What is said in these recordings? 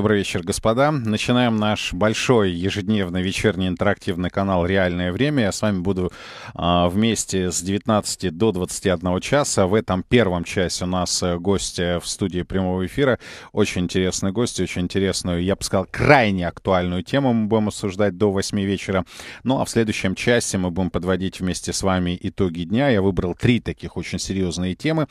Добрый вечер, господа. Начинаем наш большой ежедневный вечерний интерактивный канал «Реальное время». Я с вами буду а, вместе с 19 до 21 часа. В этом первом часе у нас э, гости в студии прямого эфира. Очень интересные гости, очень интересную, я бы сказал, крайне актуальную тему мы будем обсуждать до 8 вечера. Ну а в следующем часе мы будем подводить вместе с вами итоги дня. Я выбрал три таких очень серьезные темы.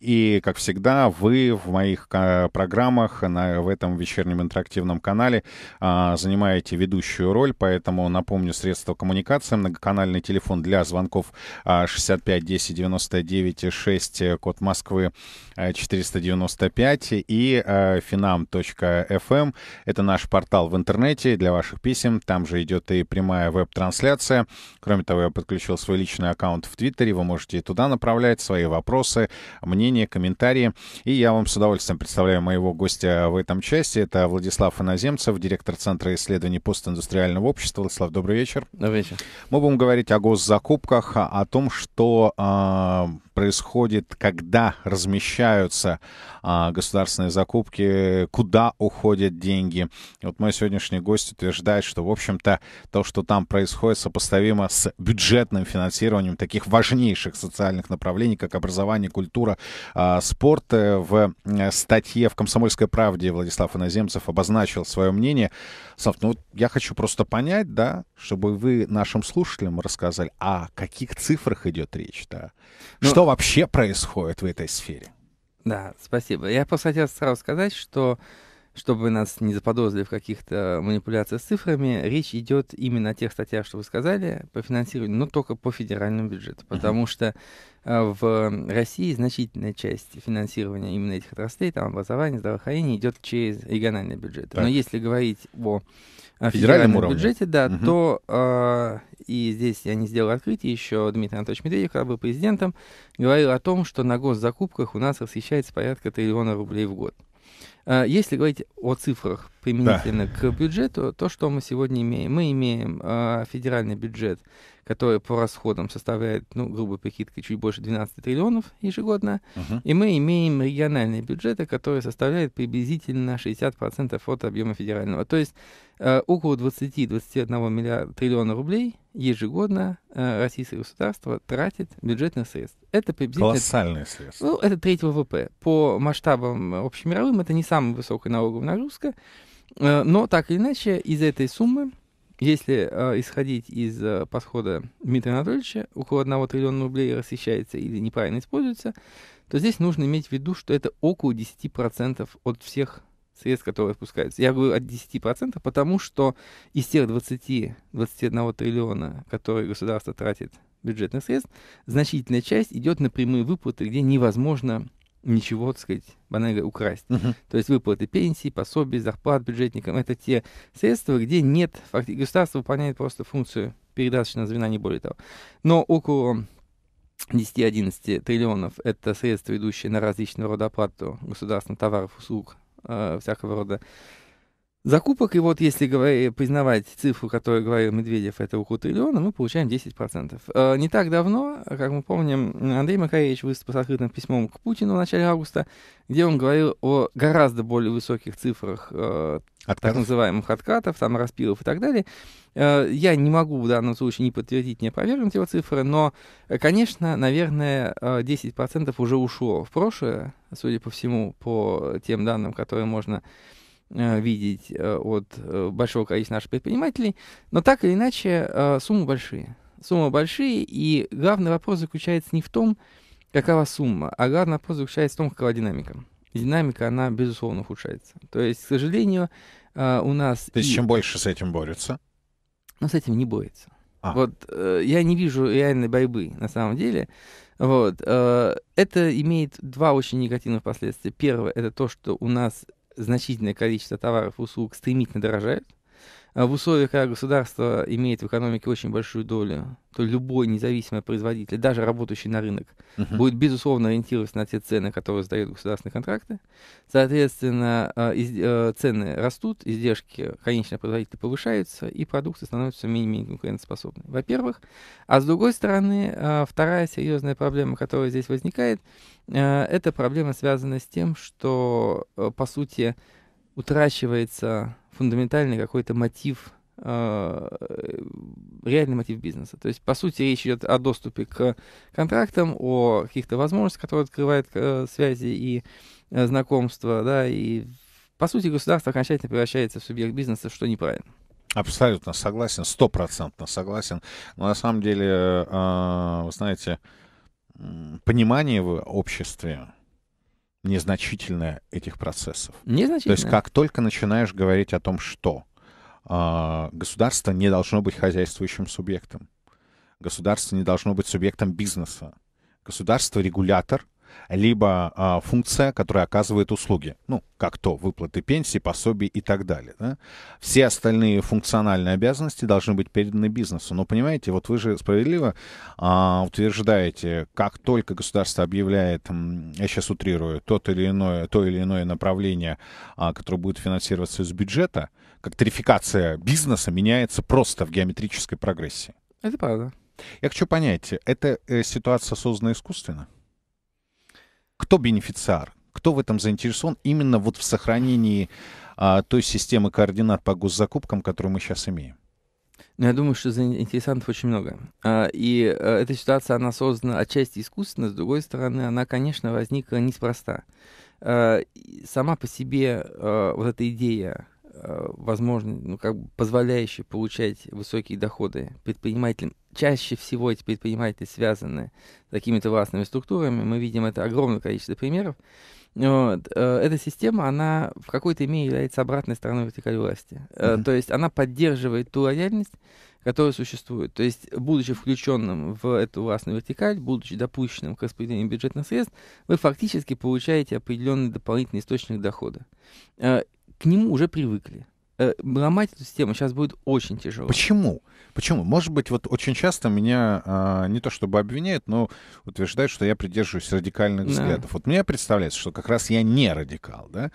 И, как всегда, вы в моих э, программах на, в этом вечернем вечернем интерактивном канале а, занимаете ведущую роль, поэтому напомню средства коммуникации, многоканальный телефон для звонков а, 65 10 99 6, код Москвы 495 и э, finam.fm. Эм. Это наш портал в интернете для ваших писем. Там же идет и прямая веб-трансляция. Кроме того, я подключил свой личный аккаунт в Твиттере. Вы можете туда направлять свои вопросы, мнения, комментарии. И я вам с удовольствием представляю моего гостя в этом части. Это Владислав Иноземцев, директор Центра исследований постиндустриального общества. Владислав, добрый вечер. Добрый вечер. Мы будем говорить о госзакупках, о том, что э, происходит, когда размещаются сокращаются а, государственные закупки, куда уходят деньги. И вот мой сегодняшний гость утверждает, что, в общем-то, то, что там происходит, сопоставимо с бюджетным финансированием таких важнейших социальных направлений, как образование, культура, а, спорт. Э, в э, статье в «Комсомольской правде» Владислав Иноземцев обозначил свое мнение. Слав, ну я хочу просто понять, да, чтобы вы нашим слушателям рассказали, о каких цифрах идет речь, да? Ну, что вообще происходит в этой сфере? Да, спасибо. Я просто хотел сразу сказать, что чтобы нас не заподозрили в каких-то манипуляциях с цифрами, речь идет именно о тех статьях, что вы сказали, по финансированию, но только по федеральному бюджету, потому что э, в России значительная часть финансирования именно этих отраслей, там образование, здравоохранение, идет через региональный бюджет. Так. Но если говорить о федеральном, федеральном уровне. бюджете, да, угу. то э, и здесь я не сделал открытие, еще Дмитрий Анатольевич Медведев, когда был президентом, говорил о том, что на госзакупках у нас расхищается порядка триллиона рублей в год. Э, если говорить о цифрах применительно да. к бюджету, то, что мы сегодня имеем, мы имеем э, федеральный бюджет которая по расходам составляет, ну, грубо прикидка, чуть больше 12 триллионов ежегодно. Uh-huh. И мы имеем региональные бюджеты, которые составляют приблизительно 60% от объема федерального. То есть э, около 20-21 миллиарда триллиона рублей ежегодно э, российское государство тратит бюджетных средств. Это приблизительно... Колоссальные средства. Ну, это треть ВВП. По масштабам э, общемировым это не самая высокая налоговая нагрузка. Э, но так или иначе, из этой суммы если э, исходить из э, подхода Дмитрия Анатольевича, около 1 триллиона рублей расхищается или неправильно используется, то здесь нужно иметь в виду, что это около 10% от всех средств, которые впускаются. Я говорю от 10%, потому что из тех 20-21 триллиона, которые государство тратит бюджетных средств, значительная часть идет на прямые выплаты, где невозможно ничего, так сказать, банально украсть. Uh-huh. То есть выплаты пенсий, пособий, зарплат бюджетникам, это те средства, где нет, факти- государство выполняет просто функцию передаточного звена, не более того. Но около 10-11 триллионов – это средства, идущие на различного рода оплату государственных товаров, услуг, э, всякого рода закупок. И вот если говоря, э, признавать цифру, которую говорил Медведев, это около триллиона, мы получаем 10%. Э, не так давно, как мы помним, Андрей Макаревич выступил с открытым письмом к Путину в начале августа, где он говорил о гораздо более высоких цифрах э, откатов. так называемых откатов, там распилов и так далее. Я не могу в данном случае не подтвердить, не опровергнуть его цифры, но, конечно, наверное, 10% уже ушло в прошлое, судя по всему, по тем данным, которые можно Э, видеть э, от э, большого количества наших предпринимателей, но так или иначе суммы большие. Суммы большие, и главный вопрос заключается не в том, какова сумма, а главный вопрос заключается в том, какова динамика. Динамика, она, безусловно, ухудшается. То есть, к сожалению, у нас... То есть, и... чем больше с этим борются? Но ну, с этим не борется. А. Вот я не вижу реальной борьбы на самом деле. Вот, это имеет два очень негативных последствия. Первое это то, что у нас значительное количество товаров и услуг стремительно дорожают, а в условиях, когда государство имеет в экономике очень большую долю, то любой независимый производитель, даже работающий на рынок, uh-huh. будет, безусловно, ориентироваться на те цены, которые сдают государственные контракты. Соответственно, а, из, а, цены растут, издержки конечного производителя повышаются, и продукты становятся менее-менее конкурентоспособной. Во-первых. А с другой стороны, вторая серьезная проблема, которая здесь возникает, это проблема связанная с тем, что, по сути, утрачивается фундаментальный какой-то мотив, э, э, реальный мотив бизнеса. То есть, по сути, речь идет о доступе к контрактам, о каких-то возможностях, которые открывают э, связи и знакомства, да, и по сути государство окончательно превращается в субъект бизнеса, что неправильно. Абсолютно согласен, стопроцентно согласен. Но на самом деле, вы знаете, понимание в обществе, незначительная этих процессов. Незначительно. То есть как только начинаешь говорить о том, что э, государство не должно быть хозяйствующим субъектом, государство не должно быть субъектом бизнеса, государство регулятор, либо а, функция, которая оказывает услуги, ну, как то выплаты пенсии, пособий и так далее. Да? Все остальные функциональные обязанности должны быть переданы бизнесу. Но понимаете, вот вы же справедливо а, утверждаете, как только государство объявляет, я сейчас утрирую, тот или иное, то или иное направление, а, которое будет финансироваться из бюджета, как тарификация бизнеса меняется просто в геометрической прогрессии. Это правда. Я хочу понять, эта э, ситуация создана искусственно? кто бенефициар, кто в этом заинтересован именно вот в сохранении а, той системы координат по госзакупкам, которую мы сейчас имеем? Ну, я думаю, что заинтересантов очень много. А, и э, эта ситуация, она создана отчасти искусственно, с другой стороны, она, конечно, возникла неспроста. А, сама по себе э, вот эта идея Э, возможно, ну, как бы позволяющие получать высокие доходы предпринимателям. Чаще всего эти предприниматели связаны с такими то властными структурами. Мы видим это огромное количество примеров. Вот. Э, эта система, она в какой-то мере является обратной стороной вертикали власти. Mm-hmm. То есть она поддерживает ту лояльность, которая существует. То есть, будучи включенным в эту властную вертикаль, будучи допущенным к распределению бюджетных средств, вы фактически получаете определенный дополнительный источник дохода к нему уже привыкли. Э, ломать эту систему сейчас будет очень тяжело. Почему? Почему? Может быть, вот очень часто меня а, не то чтобы обвиняют, но утверждают, что я придерживаюсь радикальных да. взглядов. Вот мне представляется, что как раз я не радикал, да?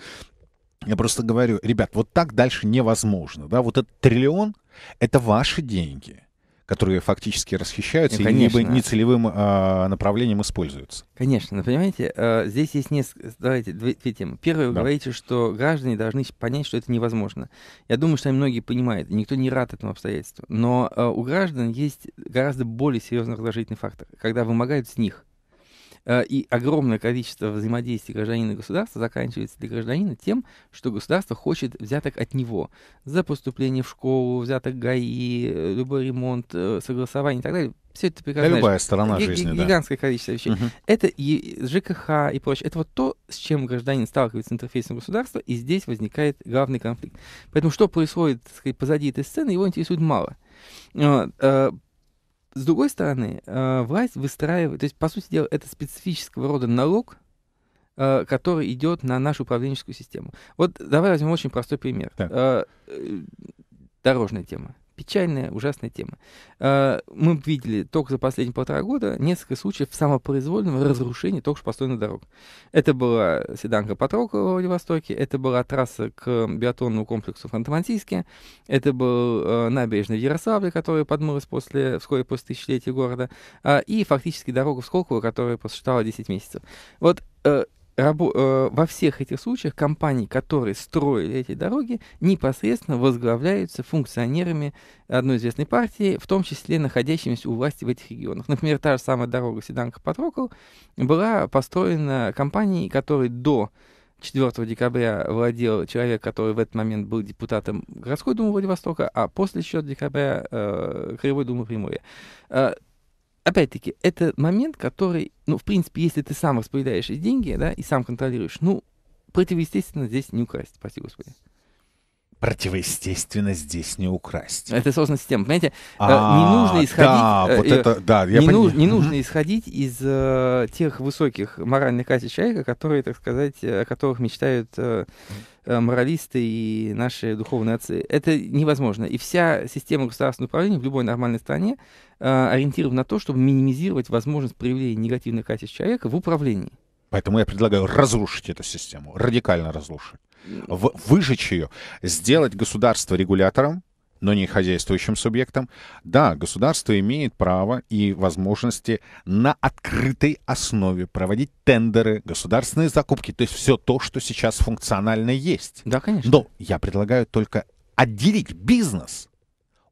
Я просто говорю, ребят, вот так дальше невозможно, да? Вот этот триллион — это ваши деньги — которые фактически расхищаются ну, конечно. и либо нецелевым а, направлением используются. Конечно, но понимаете, а, здесь есть несколько... Давайте, две, две темы. Первое, вы да. говорите, что граждане должны понять, что это невозможно. Я думаю, что они многие понимают, никто не рад этому обстоятельству. Но а, у граждан есть гораздо более серьезный раздражительный фактор, когда вымогают с них. Э, и огромное количество взаимодействий гражданина и государства заканчивается для гражданина тем, что государство хочет взяток от него за поступление в школу, взяток ГАИ, э, любой ремонт, э, согласование и так далее. Все это прекрасно. Да, любая сторона Г- жизни, Гигантское да. количество вещей. Угу. Это и ЖКХ и прочее. Это вот то, с чем гражданин сталкивается с интерфейсом государства, и здесь возникает главный конфликт. Поэтому что происходит сказать, позади этой сцены, его интересует мало. С другой стороны, э, власть выстраивает, то есть, по сути дела, это специфического рода налог, э, который идет на нашу управленческую систему. Вот давай возьмем очень простой пример. Да. Э, дорожная тема печальная, ужасная тема. А, мы видели только за последние полтора года несколько случаев самопроизвольного разрушения только что построенных дорог. Это была седанка Патрокова в Владивостоке, это была трасса к биатлонному комплексу в ханты это был а, набережный в Ярославле, которая подмылась после, вскоре после тысячелетия города, а, и фактически дорога в Сколково, которая просуществовала 10 месяцев. Вот рабо- э, во всех этих случаях компании, которые строили эти дороги, непосредственно возглавляются функционерами одной известной партии, в том числе находящимися у власти в этих регионах. Например, та же самая дорога Седанка-Патрокол была построена компанией, которой до 4 декабря владел человек, который в этот момент был депутатом городской думы Владивостока, а после 4 декабря э, Краевой думы Приморья. Э, опять-таки, это момент, который, ну, в принципе, если ты сам распределяешь эти деньги, да, и сам контролируешь, ну, противоестественно здесь не украсть, спасибо, господи. Противоестественно здесь не украсть. Это сложная система, понимаете? А, э, не нужно исходить... Э, да, не, нужно исходить из э, тех высоких моральных качеств человека, которые, так сказать, э, о которых мечтают... Э, Э, моралисты и наши духовные отцы. Это невозможно. И вся система государственного управления в любой нормальной стране э, ориентирована на то, чтобы минимизировать возможность проявления негативных качеств человека в управлении. Поэтому я предлагаю разрушить эту систему, радикально разрушить, выжечь ее, сделать государство регулятором, но не хозяйствующим субъектом, да, государство имеет право и возможности на открытой основе проводить тендеры, государственные закупки, то есть все то, что сейчас функционально есть. Да, конечно. Но я предлагаю только отделить бизнес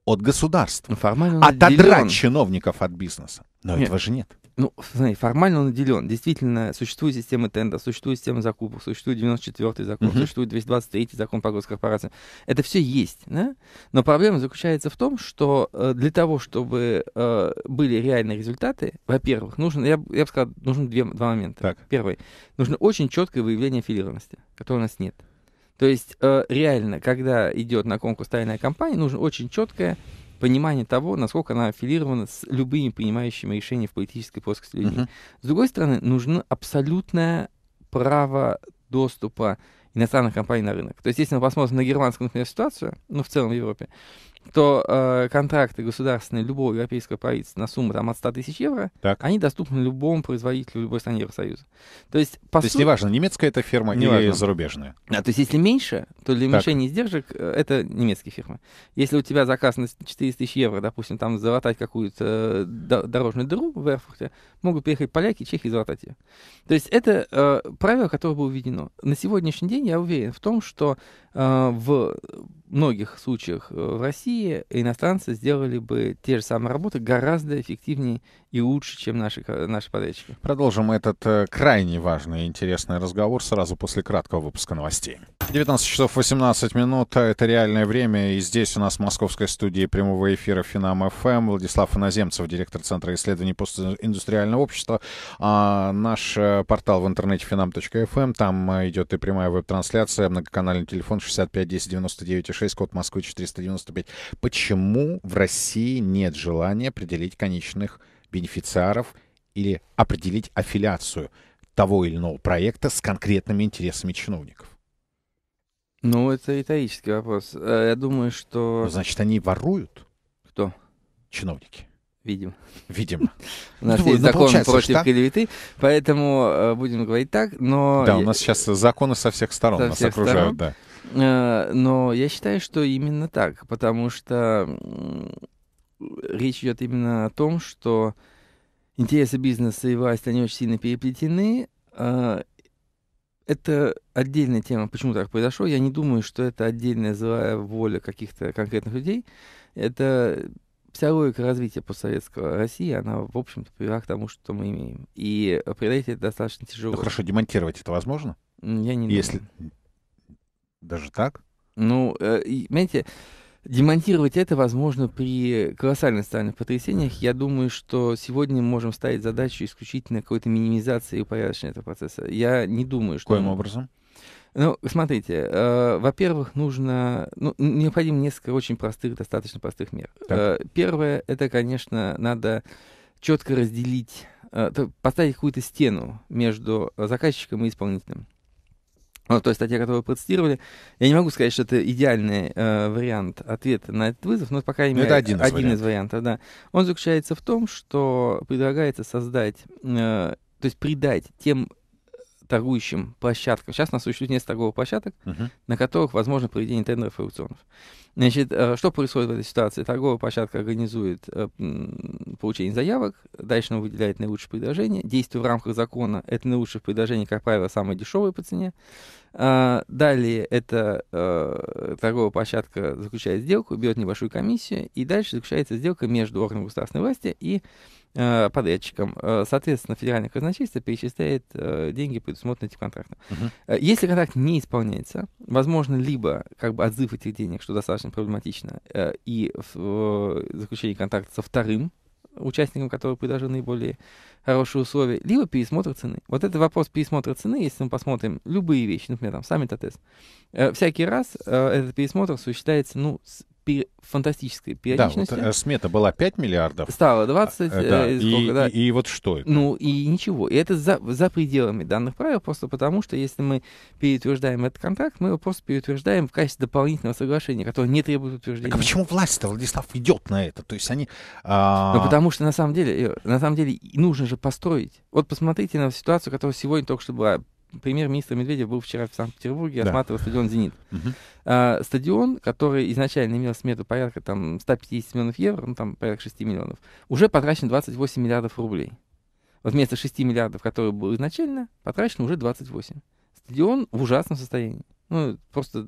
от государства, ну, формально отодрать делен. чиновников от бизнеса. Но нет. этого же нет ну, смотри, формально он отделен. Действительно, существует система тендов, существует система закупок, существует 94-й закон, uh-huh. существует 223-й закон по госкорпорациям. Это все есть, да? Но проблема заключается в том, что э, для того, чтобы э, были реальные результаты, во-первых, нужно, я, я бы сказал, нужно две, два момента. Так. Первый. Нужно очень четкое выявление аффилированности, которого у нас нет. То есть, э, реально, когда идет на конкурс тайная компания, нужно очень четкое понимание того, насколько она аффилирована с любыми принимающими решения в политической плоскости людьми. Uh-huh. С другой стороны, нужно абсолютное право доступа иностранных компаний на рынок. То есть, если мы посмотрим на германскую, например, ситуацию, ну, в целом в Европе, то э, контракты государственные любого европейского правительства на сумму там, от 100 тысяч евро, так. они доступны любому производителю любой страны Евросоюза. То есть, по то су... есть неважно, немецкая это фирма не или важно. зарубежная. Да, то есть если меньше, то для уменьшения издержек э, это немецкие фирмы. Если у тебя заказ на 400 тысяч евро, допустим, там залатать какую-то э, дорожную дыру в Эрфурте, могут приехать поляки, чехи и залатать ее. То есть это э, правило, которое было введено. На сегодняшний день я уверен в том, что э, в многих случаях э, в России иностранцы сделали бы те же самые работы гораздо эффективнее и лучше, чем наши, наши подрядчики. Продолжим этот э, крайне важный и интересный разговор сразу после краткого выпуска новостей. 19 часов 18 минут. А, это реальное время. И здесь у нас в московской студии прямого эфира Финам ФМ. Владислав Иноземцев, директор Центра исследований постиндустриального общества. А наш э, портал в интернете Финам.фм, эм». Там э, идет и прямая веб-трансляция, многоканальный телефон 65 10 99 6 6, код Москвы 495. Почему в России нет желания определить конечных бенефициаров или определить аффилиацию того или иного проекта с конкретными интересами чиновников? Ну, это этаический вопрос. Э, я думаю, что... Ну, значит, они воруют? Кто? Чиновники. Видимо. Видимо. У нас ну, есть ну, закон против клеветы, поэтому э, будем говорить так, но... Да, у нас сейчас законы со всех сторон нас окружают, да. Э, но я считаю, что именно так, потому что речь идет именно о том, что интересы бизнеса и власти, они очень сильно переплетены. Э, это отдельная тема, почему так произошло. Я не думаю, что это отдельная злая воля каких-то конкретных людей. Это вся логика развития постсоветского России, она, в общем-то, привела к тому, что мы имеем. И преодолеть это достаточно тяжело. Ну хорошо, демонтировать это возможно? Я не Если... Даже так? Ну, э, понимаете, демонтировать это возможно при колоссальных социальных потрясениях. Я думаю, что сегодня мы можем ставить задачу исключительно какой-то минимизации и упорядочения этого процесса. Я не думаю, что... Каким образом? Ну, смотрите, э, во-первых, нужно, ну, необходимо несколько очень простых, достаточно простых мер. Так. Э, первое, это, конечно, надо четко разделить, э, поставить какую-то стену между заказчиком и исполнителем вот ну, той статье, которую вы процитировали, я не могу сказать, что это идеальный э, вариант ответа на этот вызов, но, пока крайней ну, это один, из, один вариантов. из вариантов. Да. Он заключается в том, что предлагается создать, э, то есть придать тем торгующим площадкам. Сейчас у нас существует несколько торговых площадок, uh-huh. на которых возможно проведение тендеров и аукционов. Значит, э, что происходит в этой ситуации? Торговая площадка организует э, получение заявок, дальше она выделяет наилучшие предложения. Действие в рамках закона — это наилучшие предложения, как правило, самые дешевые по цене. А, далее эта э, торговая площадка заключает сделку, берет небольшую комиссию, и дальше заключается сделка между органами государственной власти и Э, подрядчикам. Э, соответственно, федеральное казначейство перечисляет э, деньги, предусмотренные этим контрактом. Угу. Если контракт не исполняется, возможно, либо как бы отзыв этих денег, что достаточно проблематично, и заключение контракта со вторым участникам, которые предложил наиболее хорошие условия, либо пересмотр цены. Вот это вопрос пересмотра цены, если мы посмотрим любые вещи, например, там сами ТТС, всякий раз этот пересмотр осуществляется, ну, с фантастической периодичности. Да, вот, э, смета была 5 миллиардов. Стало 20. А, э, э, да. сколько, и, да. И, и вот что это? Ну и ничего. И это за, за пределами данных правил, просто потому что если мы переутверждаем этот контракт, мы его просто переутверждаем в качестве дополнительного соглашения, которое не требует утверждения. Так а почему власть-то, Владислав, идет на это? То есть они... А... Ну потому что на самом деле, на самом деле нужно же построить. Вот посмотрите на ситуацию, которая сегодня только что была премьер-министр Медведев был вчера в Санкт-Петербурге, да. осматривал стадион «Зенит». Угу. А, стадион, который изначально имел смету порядка там, 150 миллионов евро, ну, там порядка 6 миллионов, уже потрачено 28 миллиардов рублей. Вот вместо 6 миллиардов, которые было изначально, потрачено уже 28. Стадион в ужасном состоянии. Ну, просто...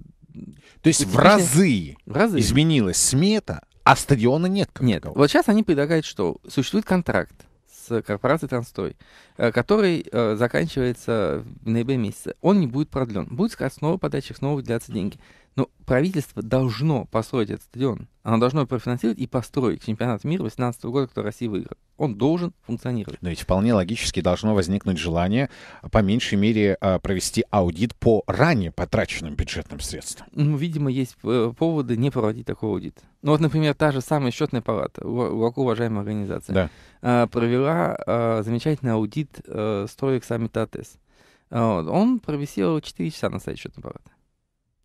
То есть в разы, в разы изменилась смета, а стадиона нет? Нет. Такого. Вот сейчас они предлагают, что существует контракт с корпорацией Транстой, э, который э, заканчивается в ноябре месяце, он не будет продлен. Будет снова подача, снова выделяться деньги. Но правительство должно построить этот стадион. Оно должно профинансировать и построить чемпионат мира 2018 года, который Россия выиграет. Он должен функционировать. Но ведь вполне логически должно возникнуть желание, а, по меньшей мере, а, провести аудит по ранее потраченным бюджетным средствам. Ну, видимо, есть э, поводы не проводить такой аудит. Ну вот, например, та же самая счетная палата, глубоко уважаемая организация, да. А, провела замечательный аудит э, строек саммита АТС. Он провисел 4 часа на сайте счетной палаты.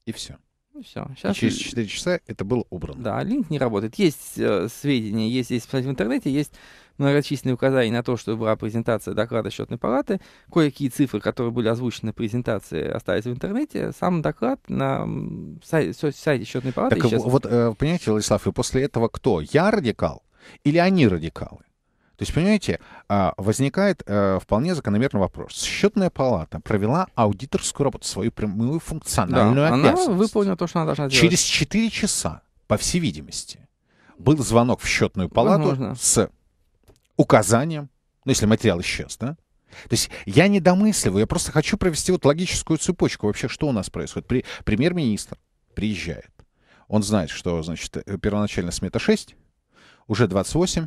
И все. Все. Сейчас... И через 4 часа это было убрано. Да, линк не работает. Есть э, сведения, есть, есть в интернете, есть многочисленные указания на то, что была презентация доклада счетной палаты. Кое-какие цифры, которые были озвучены на презентации, остались в интернете. Сам доклад на сайте, сайте счетной палаты. Так исчез. вот, э, понимаете, Владислав, и после этого кто? Я радикал или они радикалы? То есть, понимаете, а, возникает э, вполне закономерный вопрос. Счетная палата провела аудиторскую работу, свою прямую функциональную да, обязанность. Она выполнила то, что она должна делать. Через 4 часа, по всей видимости, был звонок в счетную палату Возможно. с указанием, ну, если материал исчез, да? То есть я не домысливаю, я просто хочу провести вот логическую цепочку вообще, что у нас происходит. При, премьер-министр приезжает, он знает, что, значит, э, первоначально смета 6, уже 28,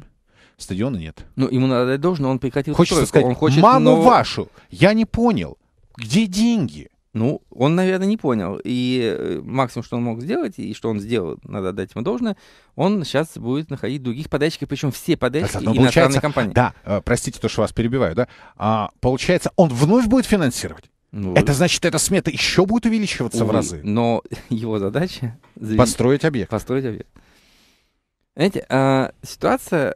стадиона нет. Ну, ему надо дать должное, он прекратил Хочется стройку. сказать, он хочет маму нового... Ну, вашу, я не понял, где деньги? Ну, он, наверное, не понял. И э, максимум, что он мог сделать, и что он сделал, надо дать ему должное, он сейчас будет находить других подрядчиков, причем все подрядчики а ну, иностранной компании. Да, э, простите, то, что вас перебиваю, да. А, получается, он вновь будет финансировать? Ну, это значит, эта смета еще будет увеличиваться увы, в разы. Но его задача построить объект. Построить объект. Знаете, а, ситуация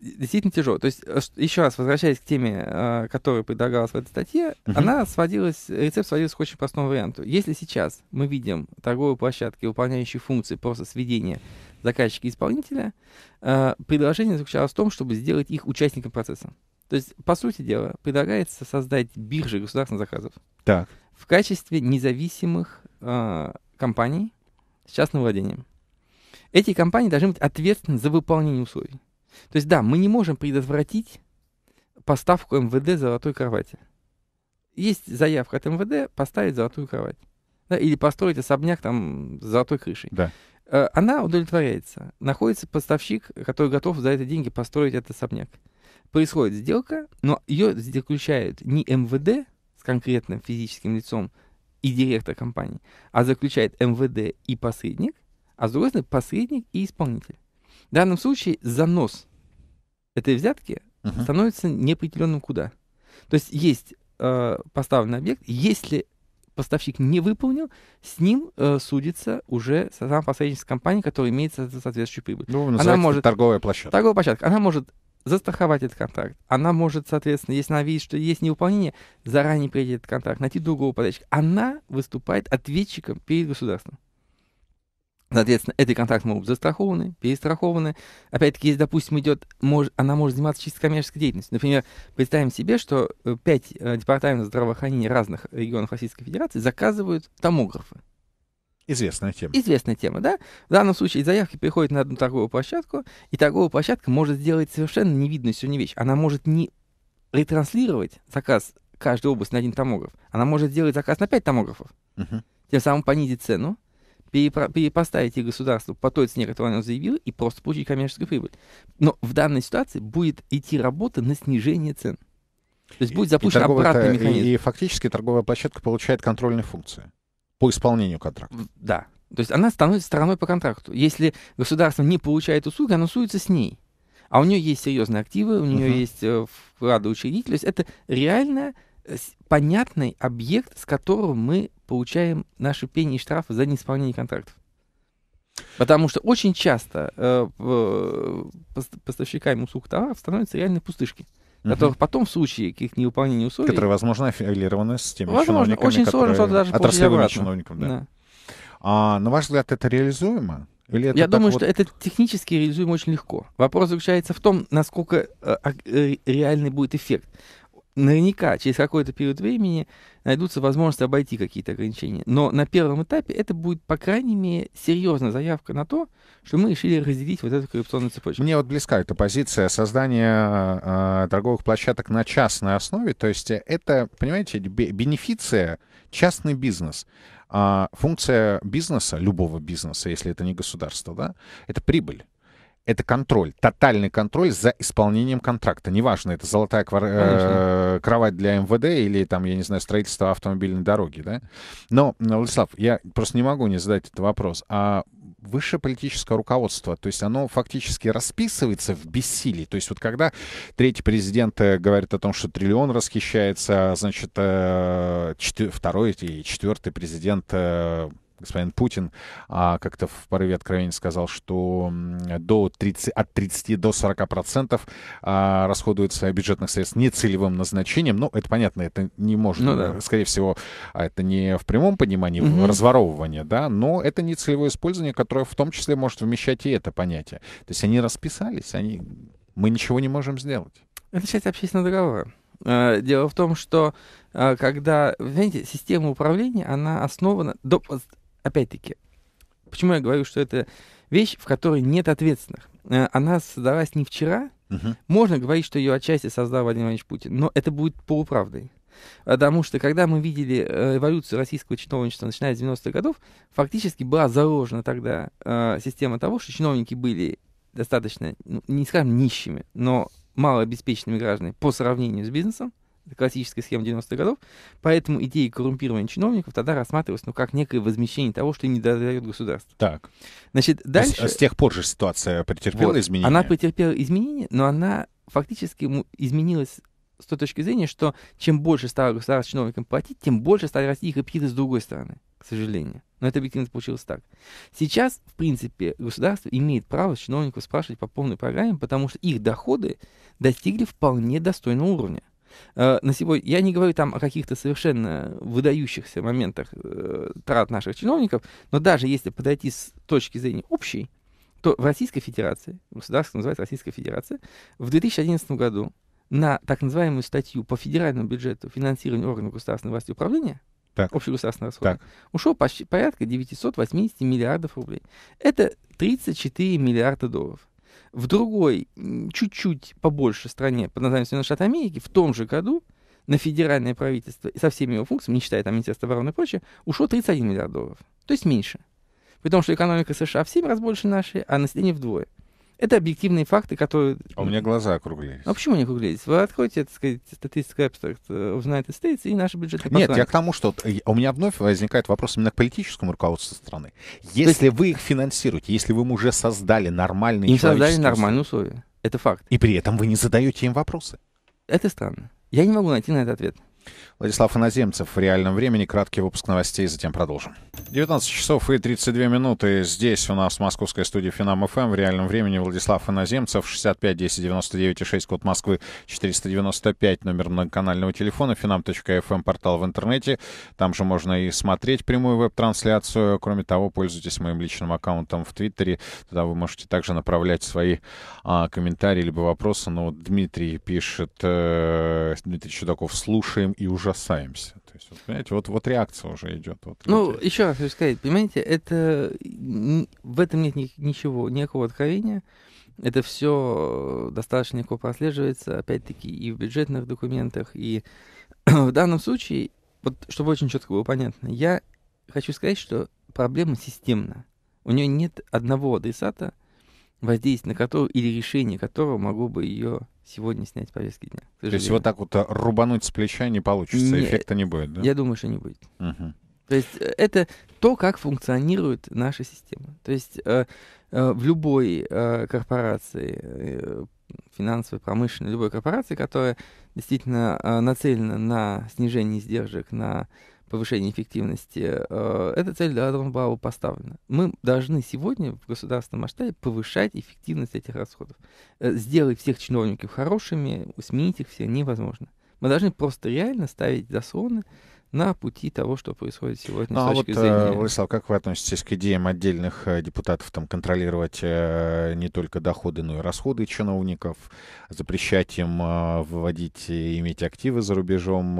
действительно тяжело. То есть, э, еще раз, возвращаясь к теме, э, которая предлагалась в этой статье, угу. она сводилась, рецепт сводился к очень простому варианту. Если сейчас мы видим торговые площадки, выполняющие функции просто сведения заказчика и исполнителя, э, предложение заключалось в том, чтобы сделать их участником процесса. То есть, по сути дела, предлагается создать биржи государственных заказов так. в качестве независимых э, компаний с частным владением. Эти компании должны быть ответственны за выполнение условий. То есть, да, мы не можем предотвратить поставку МВД золотой кровати. Есть заявка от МВД поставить золотую кровать. Да, или построить особняк там с золотой крышей. Да. Э, она удовлетворяется. Находится поставщик, который готов за это деньги построить этот особняк. Происходит сделка, но ее заключают не МВД с конкретным физическим лицом и директор компании, а заключает МВД и посредник, а с другой стороны посредник и исполнитель. В данном случае занос этой взятки uh становится неопределенным куда. То есть есть э, поставленный объект, если поставщик не выполнил, с ним э, судится уже сама посредническая компания, которая имеет соответствующую прибыль. Ну, она может торговая площадка. Торговая площадка. Она может застраховать этот контракт. Она может, соответственно, если она видит, что есть невыполнение, заранее прийти этот контракт, найти другого подрядчика. Она выступает ответчиком перед государством. Соответственно, эти контракты могут быть застрахованы, перестрахованы. Опять-таки, если, допустим, идет, мож, она может заниматься чисто коммерческой деятельностью. Например, представим себе, что э, пять э, департаментов здравоохранения разных регионов Российской Федерации заказывают томографы. Известная тема. Известная тема, да. В данном случае заявки приходят на одну торговую площадку, и торговая площадка может сделать совершенно невидную сегодня вещь. Она может не ретранслировать заказ каждой области на один томограф. Она может сделать заказ на пять томографов. Угу. Тем самым понизить цену, перепоставить их государство по той цене, которую оно заявило, и просто получить коммерческую прибыль. Но в данной ситуации будет идти работа на снижение цен. То есть будет запущен и обратный механизм. И, и фактически торговая площадка получает контрольные функции по исполнению контракта. Да. То есть она становится стороной по контракту. Если государство не получает услуги, оно суется с ней. А у нее есть серьезные активы, у нее uh-huh. есть э, вклады учредителей. То есть это реально э, понятный объект, с которого мы получаем наши пени и штрафы за неисполнение контрактов. Потому что очень часто э, э, поставщиками услуг товаров становятся реальные пустышки, угу. потом в случае их невыполнения условий... Которые, возможно, аффилированы с теми возможно, чиновниками, очень сложно что-то даже отраслевыми чиновниками, да. да. А, на ваш взгляд, это реализуемо? Или это Я думаю, вот... что это технически реализуемо очень легко. Вопрос заключается в том, насколько э, а, э, реальный будет эффект наверняка через какой-то период времени найдутся возможности обойти какие-то ограничения. Но на первом этапе это будет, по крайней мере, серьезная заявка на то, что мы решили разделить вот эту коррупционную цепочку. Мне вот близка эта позиция создания э, торговых площадок на частной основе. То есть это, понимаете, бенефиция, частный бизнес. А функция бизнеса, любого бизнеса, если это не государство, да, это прибыль это контроль, тотальный контроль за исполнением контракта. Неважно, это золотая квар... э, кровать для МВД или, там, я не знаю, строительство автомобильной дороги, да? Но, э, Владислав, я просто не могу не задать этот вопрос. А высшее политическое руководство, то есть оно фактически расписывается в бессилии. То есть вот когда третий президент э, говорит о том, что триллион расхищается, а значит, э, четвер... второй и четвертый президент господин Путин а, как-то в порыве откровения сказал, что до 30, от 30 до 40 процентов а, расходуется бюджетных средств нецелевым назначением. Ну, это понятно, это не может, ну, да. Э, скорее всего, а это не в прямом понимании угу. разворовывание, да, но это нецелевое использование, которое в том числе может вмещать и это понятие. То есть они расписались, они... мы ничего не можем сделать. Это часть общественного договора. А, дело в том, что а, когда, знаете, система управления, она основана... До, опять-таки, почему я говорю, что это вещь, в которой нет ответственных? Э, она создалась не вчера. Угу. Можно говорить, что ее отчасти создал Владимир Владимирович Путин, но это будет полуправдой. Потому что когда мы видели э, эволюцию российского чиновничества, начиная с 90-х годов, фактически была заложена тогда э, система того, что чиновники были достаточно, ну, не скажем, нищими, но малообеспеченными гражданами по сравнению с бизнесом. Это классическая схема 90-х годов. Поэтому идея коррумпирования чиновников тогда рассматривалась ну, как некое возмещение того, что им не дает государство. Так. Значит, а дальше... А с, с тех пор же ситуация претерпела вот, изменения. Она претерпела изменения, но она фактически изменилась с той точки зрения, что чем больше стало государство чиновникам платить, тем больше стали расти их аппетиты с другой стороны, к сожалению. Но это объективно получилось так. Сейчас, в принципе, государство имеет право чиновников спрашивать по полной программе, потому что их доходы достигли вполне достойного уровня. Э, на сегодня. Я не говорю там о каких-то совершенно выдающихся моментах э, трат наших чиновников, но даже если подойти с точки зрения общей, то в Российской Федерации, государство называется Российская Федерация, в 2011 году на так называемую статью по федеральному бюджету финансирования органов государственной власти и управления так. общегосударственного расхода, так. ушло почти порядка 980 миллиардов рублей. Это 34 миллиарда долларов. В другой, чуть-чуть побольше стране под названием Соединенные Штаты Америки в том же году на федеральное правительство со всеми его функциями, не считая там Министерства обороны и прочее, ушло 31 миллиард долларов. То есть меньше. При том, что экономика США в 7 раз больше нашей, а население вдвое. Это объективные факты, которые... А у меня глаза округлились. А почему они округлились? Вы откройте, так сказать, статистический абстракт of э, United States и наши бюджеты. Нет, я к тому, что у меня вновь возникает вопрос именно к политическому руководству страны. Если есть... вы их финансируете, если вы им уже создали нормальные... Им создали нормальные условия. Это факт. И при этом вы не задаете им вопросы. Это странно. Я не могу найти на это ответ. Владислав Иноземцев в реальном времени. Краткий выпуск новостей, затем продолжим. 19 часов и 32 минуты. Здесь у нас московской студии Финам ФМ. В реальном времени Владислав Иноземцев, 65 10 99 6, код Москвы, 495, номер многоканального телефона, финам.фм портал в интернете. Там же можно и смотреть прямую веб-трансляцию. Кроме того, пользуйтесь моим личным аккаунтом в Твиттере. Туда вы можете также направлять свои а, комментарии либо вопросы. Но Дмитрий пишет, э, Дмитрий Чудаков, слушаем смотрим и ужасаемся. То есть, вот, понимаете, вот, вот реакция уже идет. Вот, ну, вот. еще раз хочу сказать, понимаете, это в этом нет ни, ничего, никакого откровения. Это все достаточно легко прослеживается, опять-таки, и в бюджетных документах, и в данном случае, вот чтобы очень четко было понятно, я хочу сказать, что проблема системна. У нее нет одного адресата, воздействие на которого или решение которого могло бы ее сегодня снять с повестки дня. То есть вот так вот э, рубануть с плеча не получится, не, эффекта не будет, да? Я думаю, что не будет. Угу. То есть э, это то, как функционирует наша система. То есть э, э, в любой э, корпорации, э, финансовой, промышленной, любой корпорации, которая действительно э, нацелена на снижение издержек, на повышения эффективности, э, эта цель давно была поставлена. Мы должны сегодня в государственном масштабе повышать эффективность этих расходов. Э, сделать всех чиновников хорошими, сменить их все невозможно. Мы должны просто реально ставить заслоны, на пути того, что происходит сегодня ну, с а точки а вот, э, зрения... Владислав, как вы относитесь к идеям отдельных э, депутатов там, контролировать э, не только доходы, но и расходы чиновников, запрещать им выводить, и иметь активы за рубежом,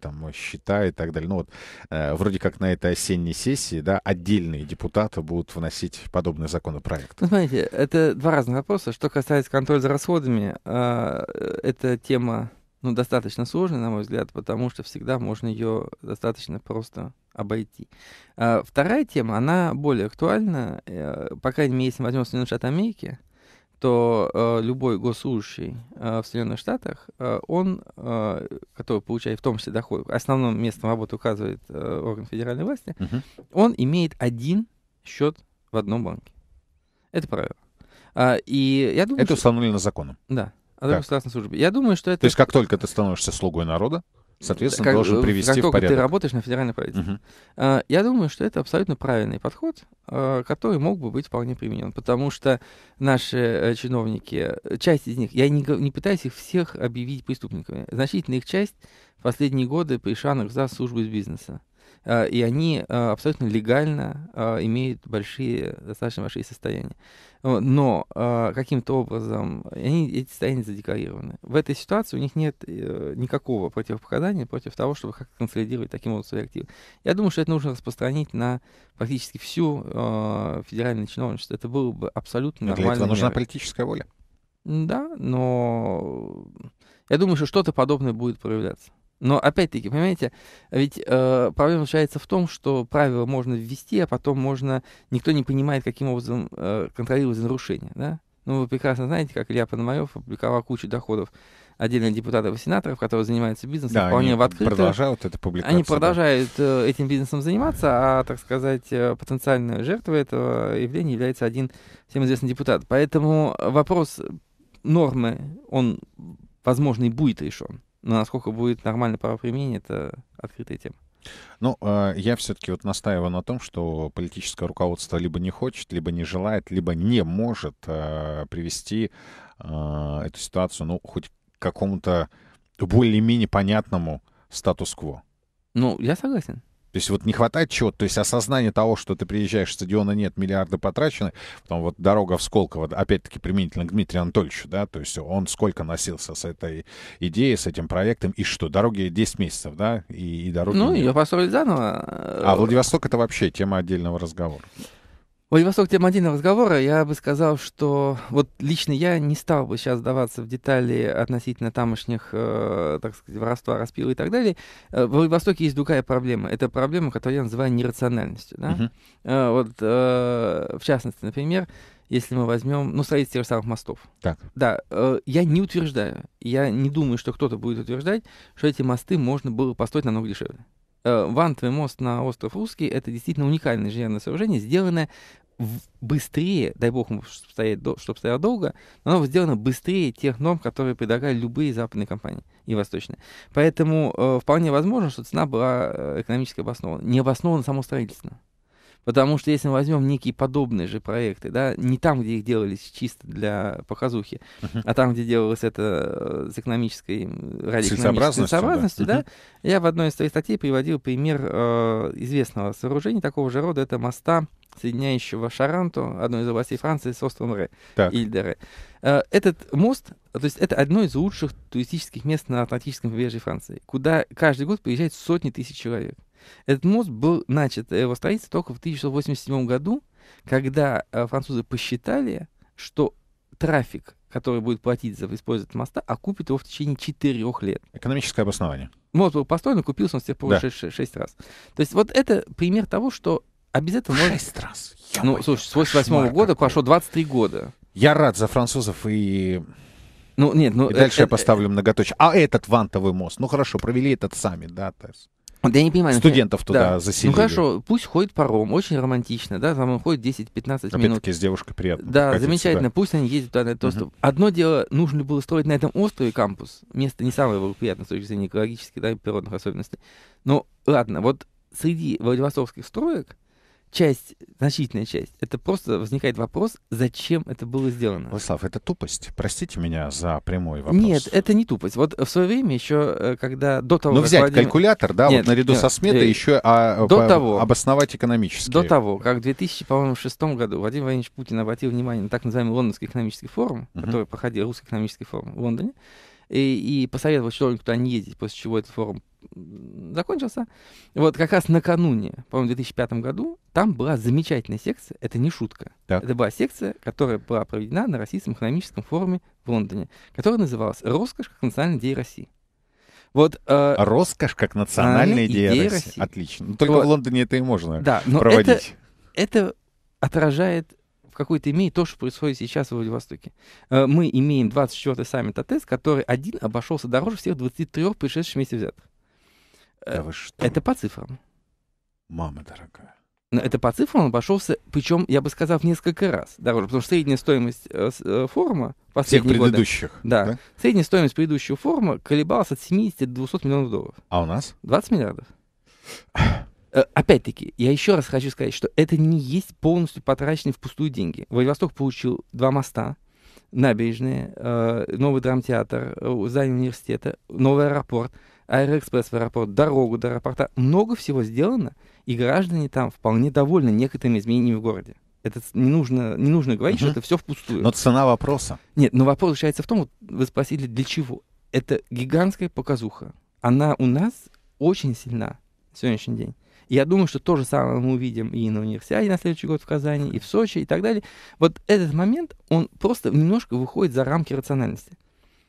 там, счета и так далее? Ну вот, вроде как на этой осенней сессии да, отдельные депутаты будут вносить подобный законопроект. Ну, смотрите, это два разных вопроса. Что касается контроля за расходами, это тема ну, достаточно сложной, на мой взгляд, потому что всегда можно ее достаточно просто обойти. А, вторая тема, она более актуальна. Э, по крайней мере, если мы возьмем Соединенные Штаты Америки, то э, любой госслужащий э, в Соединенных Штатах, он, который получает в том числе доход, основным местом работы указывает орган федеральной власти, uh-huh. он имеет один счет в одном банке. Это правило. А, и я думаю, это установлено что... законом. Да. А, От так. государственной службы. Я думаю, что это... То есть как только ты становишься слугой народа, соответственно, как, должен привести как в порядок. Как только ты работаешь на федеральной правительстве. Угу. Я думаю, что это абсолютно правильный подход, а, который мог бы быть вполне применен, потому что наши э, чиновники, э, часть из них, я не, не пытаюсь их всех объявить преступниками, значительная их часть в последние годы пришла на государственную службу из бизнеса. А, и они а, абсолютно легально а, имеют большие, достаточно большие состояния. Но каким-то образом они, эти состояния задекорированы. В этой ситуации у них нет э, никакого противопоказания против того, чтобы как консолидировать таким образом свои активы. Я думаю, что это нужно распространить на практически всю федеральную чиновничество. Это было бы абсолютно нормально. Для этого нужна политическая воля. Да, но я думаю, что что-то подобное будет проявляться. Но опять-таки, понимаете, ведь э, проблема заключается в том, что правила можно ввести, а потом можно... Никто не понимает, каким образом э, контролировать нарушение, да? Ну, вы прекрасно знаете, как Илья Пономарев опубликовал кучу доходов отдельных депутатов и сенаторов, которые занимаются бизнесом, да, вполне они в открытую. продолжают это публиковать. Они продолжают э, этим бизнесом заниматься, а, так сказать, э, потенциальной жертвой этого явления является один всем известный депутат. Поэтому вопрос нормы, он, возможно, и будет решен. Но насколько будет нормально правоприменение, это открытая тема. Ну, э, я все-таки вот настаиваю на том, что политическое руководство либо не хочет, либо не желает, либо не может э, привести э, эту ситуацию, ну, хоть к какому-то более-менее понятному статус-кво. Ну, я согласен. То есть вот не хватает чего-то, то есть осознание того, что ты приезжаешь, стадиона нет, миллиарды потрачены, потом вот дорога в Сколково, опять-таки применительно к Дмитрию Анатольевичу, да, то есть он сколько носился с этой идеей, с этим проектом, и что, дороги 10 месяцев, да, и, и дороги... Ну, нет. ее построили заново. А э, Владивосток — это вообще тема отдельного разговора. Владивосток тема отдельного разговора. Я бы сказал, что вот лично я не стал бы сейчас сдаваться в детали относительно тамошних, э, так сказать, воровства, распила и так далее. В э, Владивостоке есть другая проблема. Это проблема, которую я называю нерациональностью. Да? Uh-huh. Э, вот, э, в частности, например, если мы возьмем, ну, строительство тех самых мостов. Так. Да, э, я не утверждаю, я не думаю, что кто-то будет утверждать, что эти мосты можно было построить намного дешевле. Э, Вантовый мост на остров Русский — это действительно уникальное инженерное сооружение, сделанное быстрее, дай бог, чтобы стояло долго, но оно сделано быстрее тех норм, которые предлагали любые западные компании и восточные. Поэтому э, вполне возможно, что цена была э, экономически обоснована. Не обоснована само строительство. Потому что если мы возьмем некие подобные же проекты, да, не там, где их делались чисто для показухи, uh-huh. а там, где делалось это э, с экономической, ради целесообразностью, целесообразностью да. uh-huh. Я в одной из своих статей приводил пример э, известного сооружения такого же рода, это моста соединяющего Шаранту, одной из областей Франции, с островом Ре, Ильдере. Э, этот мост, то есть это одно из лучших туристических мест на Атлантическом побережье Франции, куда каждый год приезжают сотни тысяч человек. Этот мост был начат, э, его строительство только в 1687 году, когда э, французы посчитали, что трафик, который будет платить за использование моста, окупит его в течение четырех лет. Экономическое обоснование. Мост был построен, и купился он с тех пор да. 6, 6 раз. То есть вот это пример того, что а без этого можно... Шесть раз. Я ну, слушай, с 88 года какой. прошло 23 года. Я рад за французов и... Ну, нет, ну... И дальше это, я э, поставлю многоточие. А этот вантовый мост? Ну, хорошо, провели этот саммит, да, то есть... Вот я не понимаю. Ну, Студентов туда да. заселили. Ну хорошо, пусть ходит паром, очень романтично, да, там он ходит 10-15 минут. Опять-таки с девушкой приятно. Да, замечательно, сюда. пусть они ездят туда на этот uh-huh. Одно дело, нужно было строить на этом острове кампус, место не самое благоприятное с точки зрения экологических, да, природных особенностей. Но ладно, вот среди Владивостокских строек часть, значительная часть, это просто возникает вопрос, зачем это было сделано. Владислав, это тупость. Простите меня за прямой вопрос. Нет, это не тупость. Вот в свое время еще, э, когда до того... Ну, взять Владимир... калькулятор, да, нет, вот наряду нет, со сметой э, еще а, до по, того, обосновать экономически. До того, как в 2006 году Владимир Владимирович Путин обратил внимание на так называемый Лондонский экономический форум, угу. который проходил Русский экономический форум в Лондоне, и, и посоветовал чиновнику туда не ездить, после чего этот форум закончился. Вот как раз накануне, по-моему, в 2005 году, там была замечательная секция, это не шутка. Так. Это была секция, которая была проведена на Российском экономическом форуме в Лондоне, которая называлась «Роскошь как национальная идея России». Вот, э, а Роскошь как национальная идея, идея России. России. Отлично. Но ну, только вот. в Лондоне это и можно да, но проводить. Это, это отражает в какой-то мере то, что происходит сейчас в Владивостоке. Э, мы имеем 24-й саммит АТС, который один обошелся дороже всех 23 пришедших вместе взятых. Э, да вы что? Это по цифрам. Мама дорогая. Но это по цифрам он обошелся, причем, я бы сказал, в несколько раз дороже, потому что средняя стоимость э, э форума Всех предыдущих. Года, да, да. Средняя стоимость предыдущего форума колебалась от 70 до 200 миллионов долларов. А у нас? 20 миллиардов. Э, опять-таки, я еще раз хочу сказать, что это не есть полностью потраченные впустую деньги. Владивосток получил два моста, набережные, новый драмтеатр, здание университета, новый аэропорт — Аэроэкспресс в аэропорт, дорогу до аэропорта. Много всего сделано, и граждане там вполне довольны некоторыми изменениями в городе. Это не нужно, не нужно говорить, угу. что это все впустую. Но цена вопроса. Нет, но вопрос решается в том, вот вы спросили, для чего. Это гигантская показуха. Она у нас очень сильна в сегодняшний день. Я думаю, что то же самое мы увидим и на универсиаде на следующий год в Казани, и в Сочи, и так далее. Вот этот момент, он просто немножко выходит за рамки рациональности.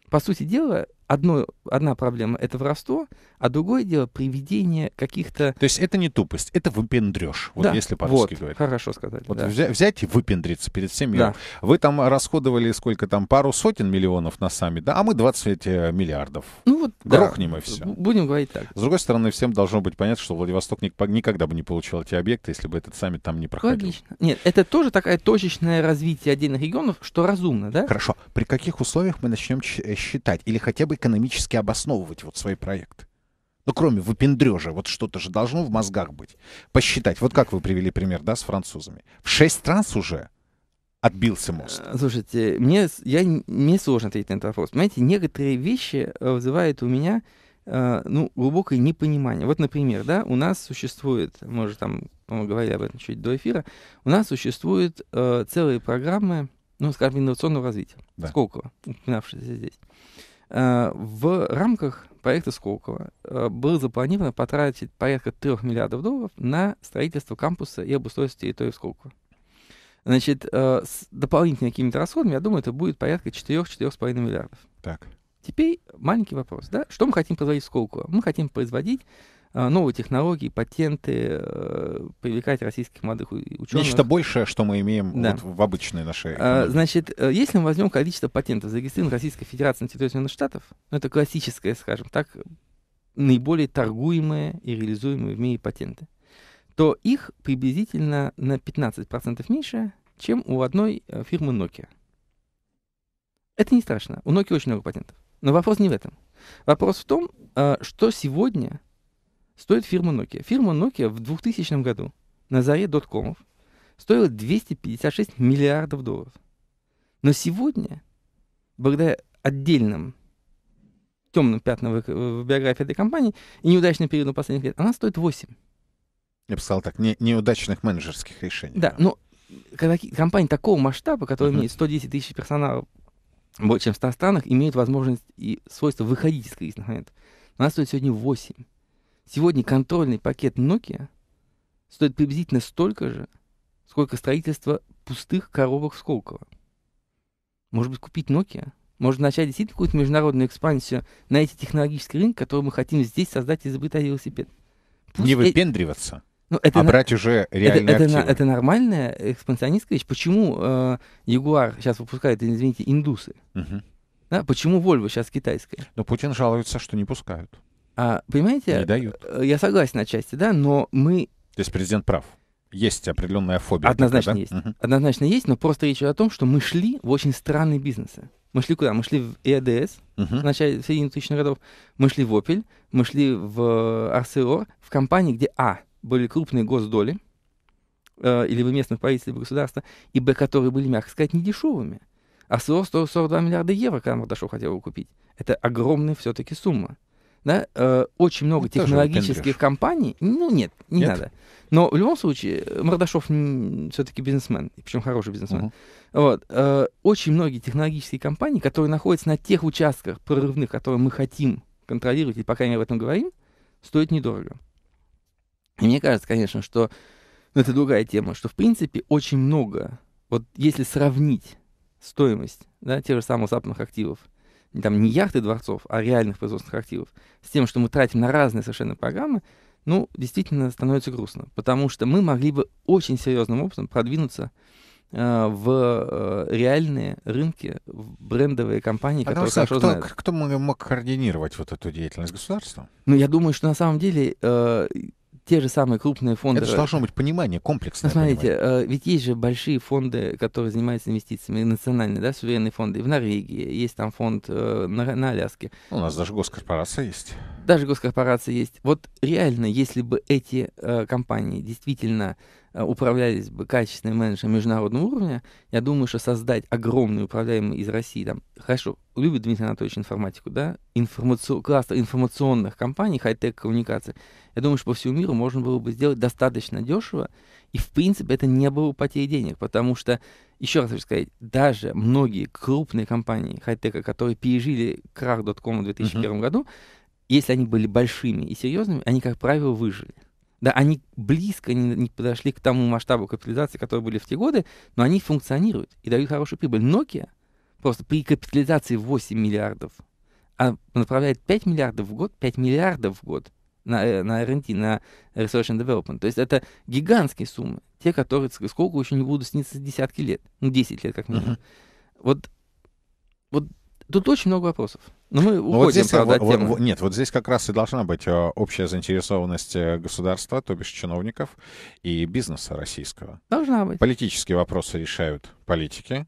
По сути дела, одно, одна проблема — это воровство, а другое дело — приведение каких-то... То есть это не тупость, это выпендреж, вот да, если по-русски вот, говорить. хорошо сказать. Вот да. взять, взять и выпендриться перед всеми Да. Вы там расходовали сколько там, пару сотен миллионов на сами да, а мы 20 э, миллиардов. Ну вот, Грохнем да. и все. Будем говорить так. С другой стороны, всем должно быть понятно, что Владивосток никогда бы не получил эти объекты, если бы этот саммит там не проходил. Логично. Нет, это тоже такая точечное развитие отдельных регионов, что разумно, да? Хорошо. При каких условиях мы начнем считать? Или хотя бы экономически обосновывать вот свои проекты? Ну, кроме выпендрежа, вот что-то же должно в мозгах быть. Посчитать. Вот как вы привели пример, да, с французами. В шесть раз уже отбился мост. Э, слушайте, мне, я, мне сложно ответить на этот вопрос. Понимаете, некоторые вещи э, вызывают у меня э, ну, глубокое непонимание. Вот, например, да, у нас существует, мы уже там, по-моему, говорили об этом чуть до эфира, у нас существуют э, целые программы, ну, скажем, инновационного развития. Да. Сколько упоминавшиеся здесь. Э, в рамках проекта Сколково э, было запланировано потратить порядка 3 миллиардов долларов на строительство кампуса и обустройство территории Сколково. Значит, э, с дополнительными какими-то расходами, я думаю, это будет порядка 4-4,5 миллиардов. Так. Теперь маленький вопрос. Да? Что мы хотим производить в Сколково? Мы хотим производить Э, новые технологии, патенты, э, привлекать российских молодых ученых. Нечто большее, что мы имеем да. вот в обычной нашей экономике. Значит, э, если мы возьмем количество патентов, зарегистрированных Российской Федерации на территории Соединенных Штатов, ну, это классическое, скажем так, наиболее торгуемые и реализуемые в мире патенты, то их приблизительно на 15% меньше, чем у одной фирмы Nokia. Это не страшно. У Nokia очень много патентов. Но вопрос не в этом. Вопрос в том, что сегодня стоит фирма Nokia. Фирма Nokia в 2000 году на заре доткомов стоила 256 миллиардов долларов. Но сегодня, благодаря отдельным темным пятнам в, в биографии этой компании и неудачным периодом последних лет, она стоит 8. Я бы сказал так, не, неудачных менеджерских решений. Да, но когда компании такого масштаба, которая имеет 110 тысяч персонала больше, чем в 100 странах, имеет возможность и свойство выходить из кризисных моментов. Она стоит сегодня 8. Сегодня контрольный пакет Nokia стоит приблизительно столько же, сколько строительство пустых коробок в Сколково. Может быть, купить Nokia? Может, начать действительно какую-то международную экспансию на эти технологические рынки, которые мы хотим здесь создать и изобретать велосипед? Пусть Не э, выпендриваться. Ну, это а на... брать уже реальные это, это, это, это нормальная экспансионистская вещь. Почему э, Jaguar сейчас выпускает, извините, индусы? Угу. Да? Почему Volvo сейчас китайская? Но Путин жалуется, что не пускают. А, понимаете? Не дают. Э, я согласен отчасти, да, но мы... То есть президент прав. Есть определенная фобия. Однозначно такая, да? есть. Угу. Однозначно есть, но просто речь о том, что мы шли в очень странные бизнесы. Мы шли куда? Мы шли в ЭДС uh-huh. в начале в середине 2000-х годов, мы шли в Opel, мы шли в э, АрселОР, в компании, где А, были крупные госдоли, э, или в местных правительств, либо государства, и Б, которые были, мягко сказать, недешевыми. АрселОР стоил 42 миллиарда евро, когда Мордашов хотел его купить. Это огромная все-таки сумма да, э, очень много ну, технологических компаний. Ну, нет, не нет? надо. Но в любом случае, э, Мордашов все-таки бизнесмен, причем хороший бизнесмен. Угу. Вот, э, очень многие технологические компании, которые находятся на тех участках прорывных, которые мы хотим контролировать, и пока не об этом говорим, стоят недорого. И мне кажется, конечно, что но ну, это другая тема, что в принципе очень много, вот если сравнить стоимость да, тех же самых западных активов там не яхты дворцов, а реальных производственных активов, с тем, что мы тратим на разные совершенно программы, ну, действительно становится грустно, потому что мы могли бы очень серьезным образом продвинуться э, в э, реальные рынки, в брендовые компании, а которые хорошо кто, знают. Кто мог координировать вот эту деятельность государства? Ну, я думаю, что на самом деле э, те же самые крупные фонды... Это же должно быть понимание, комплексное ну, Смотрите, понимание. Э, ведь есть же большие фонды, которые занимаются инвестициями, национальные, да, суверенные фонды. И в Норвегии есть там фонд э, на, на Аляске. Ну, у нас даже госкорпорация есть. Даже госкорпорация есть. Вот реально, если бы эти э, компании действительно Э, управлялись бы качественные менеджеры международного уровня, я думаю, что создать огромный управляемый из России, там, хорошо, любит Дмитрий Анатольевич информатику, да, Информацион, кластер информационных компаний, хай-тек коммуникации, я думаю, что по всему миру можно было бы сделать достаточно дешево, и, в принципе, это не было бы потери денег, потому что, еще раз хочу сказать, даже многие крупные компании хай-тека, которые пережили крах доткома в 2001 uh-huh. году, если они были большими и серьезными, они, как правило, выжили. Да, они близко не, не подошли к тому масштабу капитализации, которые были в те годы, но они функционируют и дают хорошую прибыль. Nokia просто при капитализации 8 миллиардов, а направляет 5 миллиардов в год, 5 миллиардов в год на, э, на R&D, на Research and Development. То есть это гигантские суммы, те, которые сколько еще не будут сниться десятки лет, ну, 10 лет как минимум. Uh-huh. Вот, вот тут очень много вопросов. Ну, мы ну, уходим, Но вот здесь, э, правда, вот, вот, Нет, вот здесь как раз и должна быть э, общая заинтересованность э, государства, то бишь чиновников, и бизнеса российского. Должна быть. Политические вопросы решают политики,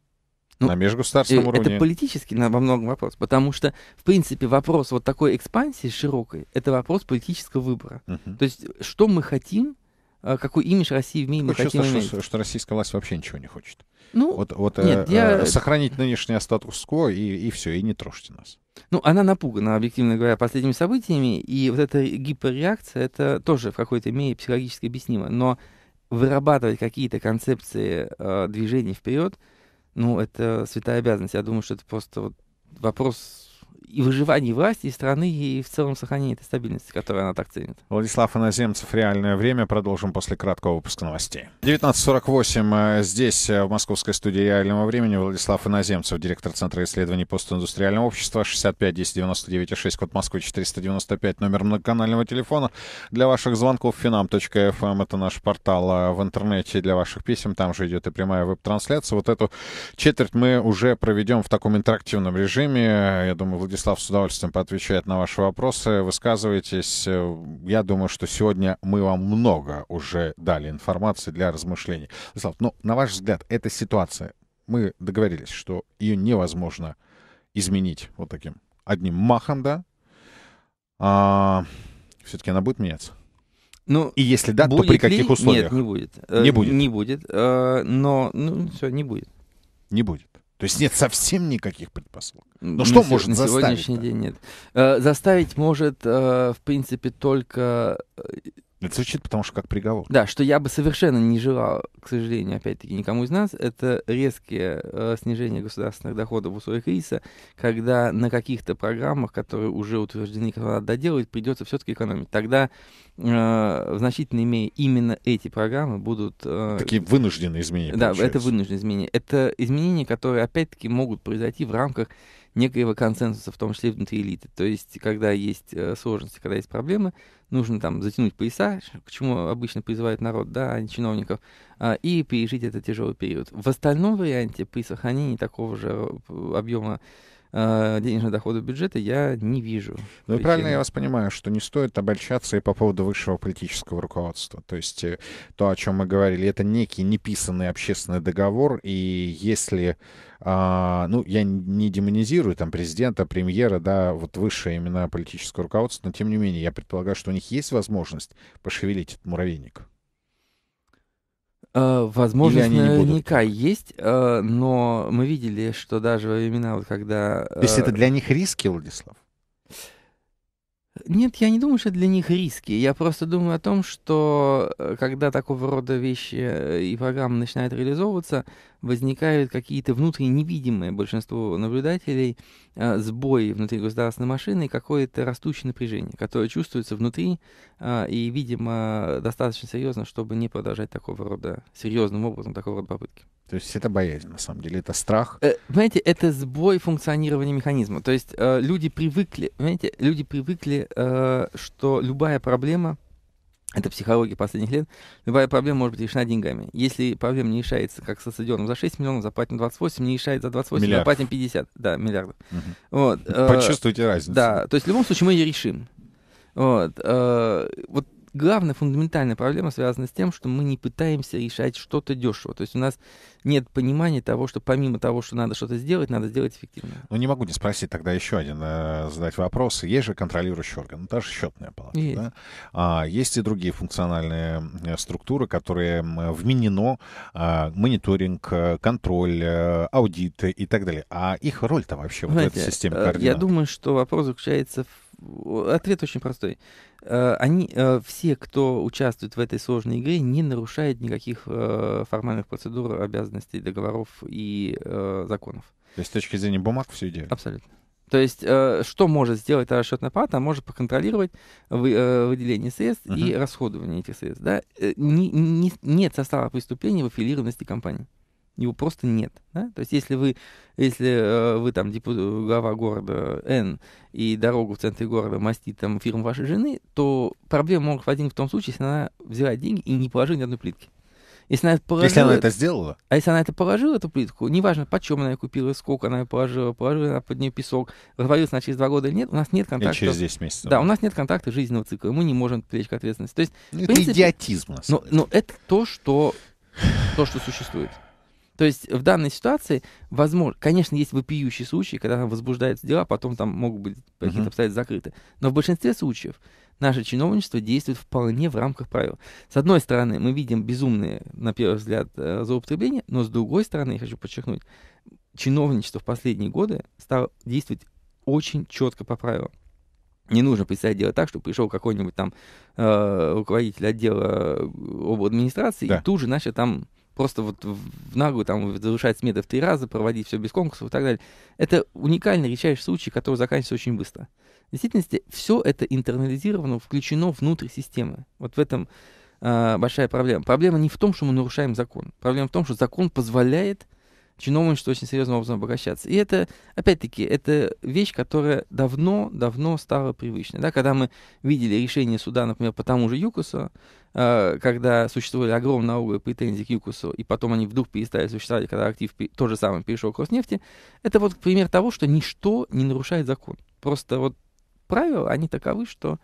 ну, на межгосударственном это уровне. Это политический во многом вопрос, потому что, в принципе, вопрос вот такой экспансии широкой — это вопрос политического выбора. Угу. То есть что мы хотим, какой имидж России в мире мы хотим чувство, иметь. Что, что российская власть вообще ничего не хочет. Ну, вот, вот нет, э, я... сохранить нынешний статус-кво и, и все, и не трожьте нас. Ну, она напугана, объективно говоря, последними событиями, и вот эта гиперреакция, это тоже в какой-то мере психологически объяснимо. Но вырабатывать какие-то концепции э, движений вперед, ну, это святая обязанность. Я думаю, что это просто вот вопрос и выживании власти, и страны, и в целом сохранении этой стабильности, которую она так ценит. Владислав Иноземцев, «Реальное время». Продолжим после краткого выпуска новостей. 19.48 э, здесь, э, в московской студии «Реального времени». Владислав Иноземцев, директор Центра исследований постиндустриального общества, 65 10 99 6, код Москвы 495, номер многоканального телефона. Для ваших звонков finam.fm, эм. это наш портал э, в интернете для ваших писем, там же идет и прямая веб-трансляция. Вот эту четверть мы уже проведем в таком интерактивном режиме. Я думаю, Владислав с удовольствием поотвечает на ваши вопросы. Высказывайтесь. Э, я думаю, что сегодня мы вам много уже дали информации для размышлений. Владислав, ну, на ваш взгляд, эта ситуация, мы договорились, что ее невозможно изменить вот таким одним махом, да? А, все-таки она будет меняться? Ну, и если да, то при каких ли? условиях? Нет, э, э, ну, не будет. Не будет. Не будет. Но ну, все, не будет. Не будет. То есть нет совсем никаких предпосылок. Но ну что на может на заставить? На сегодняшний день нет. Э, заставить может, э, в принципе, только э, это звучит, потому что как приговор. Да, что я бы совершенно не желал, к сожалению, опять-таки, никому из нас, это резкие э, снижение государственных доходов в условиях кризиса, когда на каких-то программах, которые уже утверждены, когда надо доделать, придется все-таки экономить. Тогда э, в значительной мере именно эти программы будут... Э, Такие вынужденные изменения. Да, получается. это вынужденные изменения. Это изменения, которые, опять-таки, могут произойти в рамках некоего консенсуса, в том числе внутри элиты. То есть, когда есть э, сложности, когда есть проблемы, нужно там затянуть пояса, к чему обычно призывает народ, да, а не чиновников, э, и пережить этот тяжелый период. В остальном варианте при сохранении такого же э, объема э, денежных бюджета я не вижу. Ну и правильно я вас понимаю, что не стоит обольщаться и по поводу высшего политического руководства. То есть э, то, о чем мы говорили, это некий неписанный общественный договор, и если а, ну, я не демонизирую там президента, премьера, да, вот высшее именно политическое руководство, но тем не менее, я предполагаю, что у них есть возможность пошевелить этот муравейник. Э, возможность наверняка есть, э, но мы видели, что даже во времена, вот когда... То есть э, это для них риски, Владислав? Нет, я не думаю, что для них риски. Я просто думаю о том, что когда такого рода вещи и программы начинают реализовываться, возникают какие-то внутренние невидимые большинству наблюдателей а, сбои внутри государственной машины и какое-то растущее напряжение, которое чувствуется внутри а, и, видимо, достаточно серьезно, чтобы не продолжать такого рода, серьезным образом такого рода попытки. То есть это боязнь, на самом деле, это страх. Э, понимаете, это сбой функционирования механизма. То есть э, люди привыкли, понимаете, люди привыкли, э, что любая проблема — это психология последних лет, любая проблема может быть решена деньгами. Если проблема не решается, как со стадионом, за 6 миллионов заплатим 28, не решает за 28, миллиардов. заплатим 50. Да, миллиардов. Угу. Вот, э, Почувствуйте э, разницу. Да, то есть в любом случае мы ее решим. Вот, э, вот главная фундаментальная проблема связана с тем, что мы не пытаемся решать что-то дешево. То есть у нас нет понимания того, что помимо того, что надо что-то сделать, надо сделать эффективно. Ну, не могу не спросить тогда еще один, э, задать вопрос. Есть же контролирующий орган, ну, та же счетная палата. Есть. Да? А, есть и другие функциональные э, структуры, которые вменено а, мониторинг, э, контроль, э, аудит и так далее. А их роль-то вообще Знаете, вот в этой системе координат? Я думаю, что вопрос заключается в Ответ очень простой. Э, они, э, все, кто участвует в этой сложной игре, не нарушают никаких э, формальных процедур, обязанностей, договоров и законов. То есть с точки зрения бумаг все идеально? Абсолютно. То есть, э, что может сделать та расчетная палата? Она может поконтролировать вы, э, выделение средств uh-huh. и расходование этих средств. Да? Не, не, нет состава преступления в аффилированности компании его просто нет. Да? То есть если вы, если э, вы там типа, глава города Н и дорогу в центре города мастит там фирма вашей жены, то проблема может возникнуть в том случае, если она взяла деньги и не положила ни одной плитки. Если она, положила, если она это сделала? А если она это положила, эту плитку, неважно, почем она ее купила, сколько она ее положила, положила она под нее песок, развалилась она через два года или нет, у нас нет контакта. И через 10 месяцев. Да, у нас нет контакта жизненного цикла, мы не можем привлечь к ответственности. То есть, ну, это принципе, это идиотизм. Но, но это то, что, то, что существует. То есть в данной ситуации, возможно, конечно, есть вопиющие случаи, когда возбуждаются дела, а потом там могут быть какие-то обстоятельства закрыты. Но в большинстве случаев наше чиновничество действует вполне в рамках правил. С одной стороны, мы видим безумные, на первый взгляд, э, злоупотребления, но с другой стороны, я хочу подчеркнуть, чиновничество в последние годы стало действовать очень четко по правилам. Не нужно представить дело так, что пришел какой-нибудь там э, руководитель отдела э, об администрации да. и тут же начал там просто вот в нагу там завышать сметы в три раза, проводить все без конкурсов и так далее. Это уникальный редчайший случай, который заканчивается очень быстро. В действительности все это интернализировано, включено внутрь системы. Вот в этом э, большая проблема. Проблема не в том, что мы нарушаем закон. Проблема в том, что закон позволяет чиновничество очень серьезным образом обогащаться. И это, опять-таки, это вещь, которая давно-давно стала привычной. Да? Когда мы видели решение суда, например, по тому же Юкусу, э, а, когда существовали огромные налоговые претензии к Юкусу, и потом они вдруг перестали существовать, когда актив то же самое перешел к Роснефти, это вот пример того, что ничто не нарушает закон. Просто вот правила, они таковы, что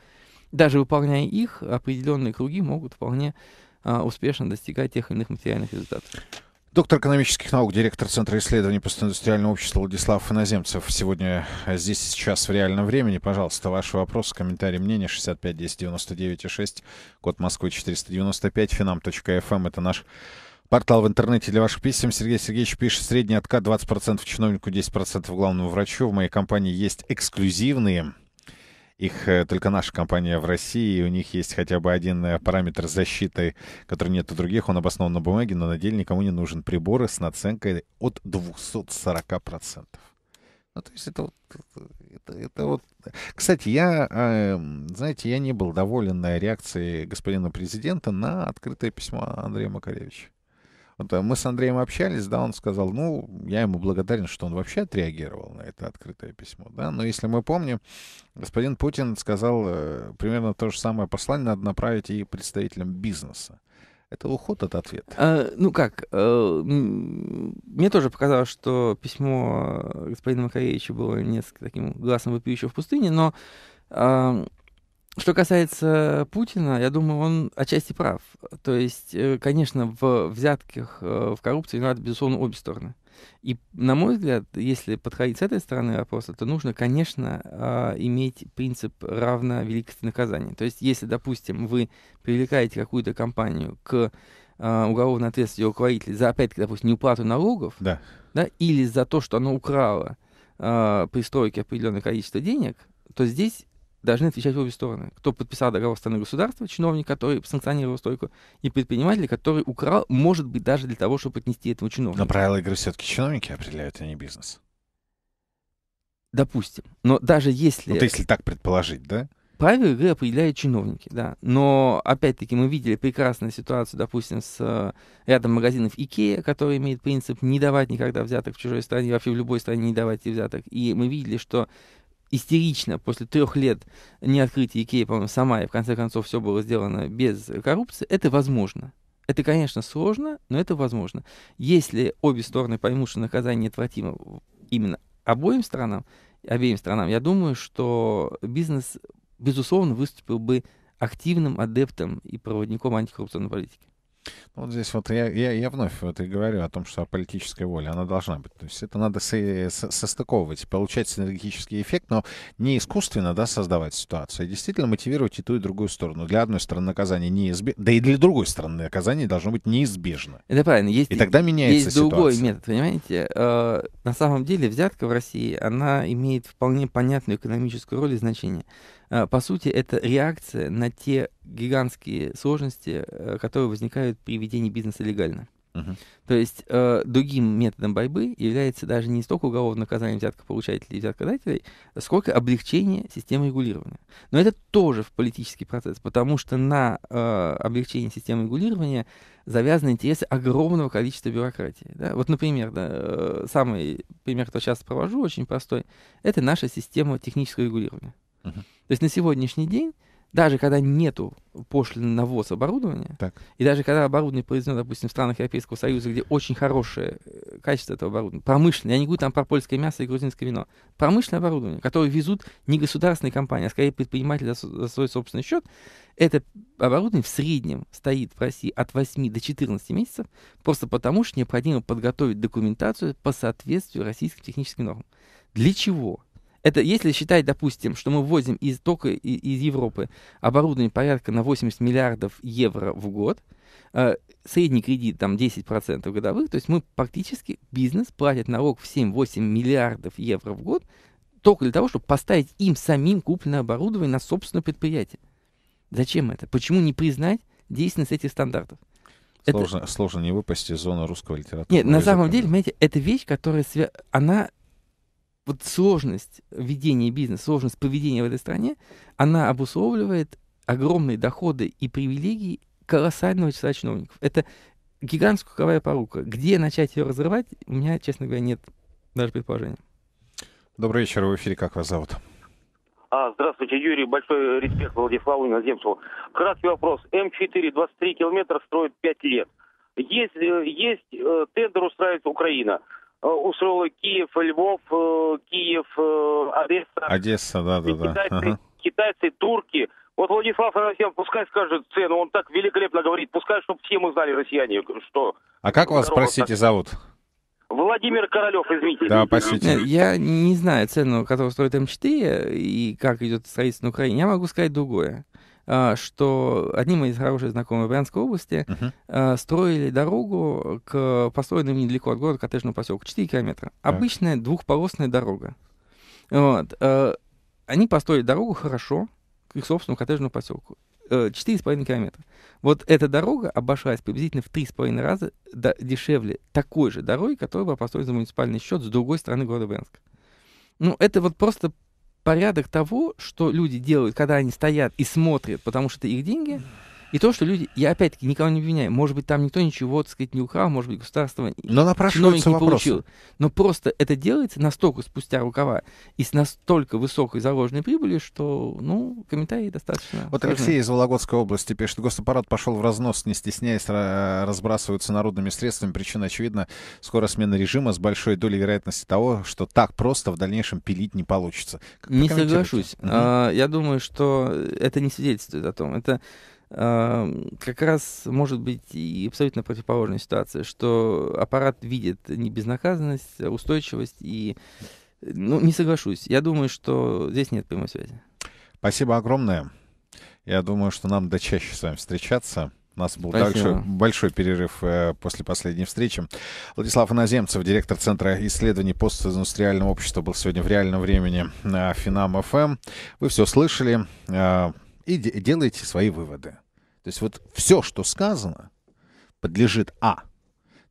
даже выполняя их, определенные круги могут вполне э, успешно достигать тех или иных материальных результатов. Доктор экономических наук, директор Центра исследований постиндустриального общества Владислав Иноземцев. Сегодня э, здесь и сейчас в реальном времени. Пожалуйста, ваши вопросы, комментарии, мнения 65 10 99 6, код Москвы 495, finam.fm. Эм. Это наш портал в интернете для ваших писем. Сергей Сергеевич пишет, средний откат 20% чиновнику, 10% главному врачу. В моей компании есть эксклюзивные их э, только наша компания в России, и у них есть хотя бы один э, параметр защиты, который нет у других, он обоснован на бумаге, но на деле никому не нужен. Приборы с наценкой от 240%. Ну, то есть это вот... Это, это вот... Кстати, я, эм, знаете, я не был доволен э, реакцией господина президента на открытое письмо Андрея Макаревича. Вот э, мы с Андреем общались, да, он сказал, ну, я ему благодарен, что он вообще отреагировал на это открытое письмо, да, но если мы помним, господин Путин сказал э, примерно то же самое послание надо направить и представителям бизнеса. Это уход от ответа. А, ну как, а, мне тоже показалось, что письмо господина Макаревича было несколько таким глазом вопиющего в пустыне, но а, что касается Путина, я думаю, он отчасти прав. То есть, э, конечно, в взятках, э, в коррупции надо, безусловно, обе стороны. И, на мой взгляд, если подходить с этой стороны вопроса, то нужно, конечно, а, иметь принцип равно великости наказания. То есть, если, допустим, вы привлекаете какую-то компанию к а, уголовной ответственности руководителя за, опять-таки, допустим, неуплату налогов, да. Да, или за то, что она украла а, при стройке определенное количество денег, то здесь должны отвечать обе стороны. Кто подписал договор страны государства, чиновник, который санкционировал стойку, и предприниматель, который украл, может быть, даже для того, чтобы отнести этому чиновнику. Но правила игры все-таки чиновники определяют, а не бизнес. Допустим. Но даже если... Вот ну, если так предположить, да? Правила игры определяют чиновники, да. Но, опять-таки, мы видели прекрасную ситуацию, допустим, с э, рядом магазинов Икея, который имеет принцип не давать никогда взяток в чужой стране, вообще в любой стране не давать взяток. И мы видели, что истерично после трех лет неоткрытия открытия Икеи, по-моему, сама, и в конце концов все было сделано без коррупции, это возможно. Это, конечно, сложно, но это возможно. Если обе стороны поймут, что наказание неотвратимо именно обоим странам, обеим странам, я думаю, что бизнес, безусловно, выступил бы активным адептом и проводником антикоррупционной политики. Ну, вот здесь вот я, я, я вновь вот и говорю о том, что о политической воле она должна быть. То есть это надо со, со, состыковывать, получать синергетический эффект, но не искусственно да, создавать ситуацию, а действительно мотивировать и ту, и другую сторону. Для одной стороны наказание неизбежно, да и для другой стороны наказание должно быть неизбежно. Это правильно. Есть, и тогда меняется есть ситуация. другой метод, понимаете? Э, на самом деле взятка в России, она имеет вполне понятную экономическую роль и значение. А, по сути, это реакция на те гигантские сложности, э, которые возникают при ведении бизнеса легально. Uh-huh. То есть э, другим методом борьбы является даже не столько уголовное наказание взяткополучателей и взяткодателей, сколько облегчение системы регулирования. Но это тоже в политический процесс, потому что на э, облегчение системы регулирования завязаны интересы огромного количества бюрократии. Да? Вот, например, да, э, самый пример, который сейчас провожу, очень простой, это наша система технического регулирования. То есть на сегодняшний день, даже когда нету пошлины на ввоз оборудования, так. и даже когда оборудование произведено, допустим, в странах Европейского Союза, где очень хорошее э, качество этого оборудования, промышленное, я не говорю там про польское мясо и грузинское вино, промышленное оборудование, которое везут не государственные компании, а скорее предприниматели за свой собственный счет, это оборудование в среднем стоит в России от 8 до 14 месяцев, просто потому что необходимо подготовить документацию по соответствию российским техническим нормам. Для чего? Это если считать, допустим, что мы ввозим из, только из, Европы оборудование порядка на 80 миллиардов евро в год, э, средний кредит там 10% годовых, то есть мы практически, бизнес платит налог в 7-8 миллиардов евро в год только для того, чтобы поставить им самим купленное оборудование на собственное предприятие. Зачем это? Почему не признать действенность этих стандартов? Сложно, это... сложно не выпасть из зоны русского литературы. Нет, на самом деле, понимаете, это вещь, которая свя... она вот сложность ведения бизнеса, сложность поведения в этой стране, она обусловливает огромные доходы и привилегии колоссального числа чиновников. Это гигантская круговая порука. Где начать ее разрывать, у меня, честно говоря, нет даже предположения. Добрый вечер, в эфире «Как вас зовут?» А, здравствуйте, Юрий. Большой респект Владиславу Иноземцеву. Краткий вопрос. М4 23 километра строит 5 лет. Есть, э, есть э, тендер устраивает Украина. Э, устроила Киев, Львов, э, Киев, э, Одесса. Одесса, да, да, да. Китайцы, турки. Вот Владислав Анасьян пускай скажет цену, он так великолепно говорит, пускай, чтобы все мы знали, россияне, что... А как вас, здорово, простите, так... зовут? Владимир Королев, извините. Да, простите. Я не знаю цену, которую стоит М4 эм и как идет строительство на Украине. Я могу сказать другое. А, что одним из хороших знакомых Брянской области uh-huh. строили дорогу к построенным недалеко от города коттеджному поселку 4 километра. Так. Обычная двухполосная дорога. Вот. А, они построили дорогу хорошо к их собственному коттеджному поселку. 4,5 э, километра. Вот эта дорога обошлась приблизительно в 3,5 раза дешевле такой же дороги, которая была построена за муниципальный счет с другой стороны города Брянска. Ну, это вот просто порядок того, что люди делают, когда они стоят и смотрят, потому что это их деньги, и то, что люди, я опять-таки никого не обвиняю, может быть, там никто ничего, так сказать, не украл, может быть, государство Но чиновник не получил. Но просто это делается настолько спустя рукава и с настолько высокой заложенной прибылью, что, ну, комментарии достаточно. Вот сложны. Алексей из Вологодской области пишет, госаппарат пошел в разнос, не стесняясь, разбрасываются народными средствами. Причина, очевидна: скоро смена режима с большой долей вероятности того, что так просто в дальнейшем пилить не получится. Как не соглашусь. Угу. Uh Я думаю, что это не свидетельствует о том. Это как раз может быть и абсолютно противоположная ситуация, что аппарат видит не безнаказанность, а устойчивость и ну, не соглашусь. Я думаю, что здесь нет прямой связи. Спасибо огромное. Я думаю, что нам до чаще с вами встречаться. У нас был также большой, большой перерыв э, после последней встречи. Владислав Иноземцев, директор Центра исследований постиндустриального общества, был сегодня в реальном времени на Финам ФМ. Эм. Вы все слышали э, и делаете свои выводы. То есть вот все, что сказано, подлежит А,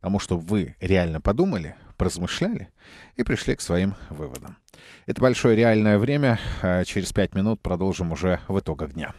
тому, что вы реально подумали, поразмышляли и пришли к своим выводам. Это большое реальное время. Э, через пять минут продолжим уже в итогах дня.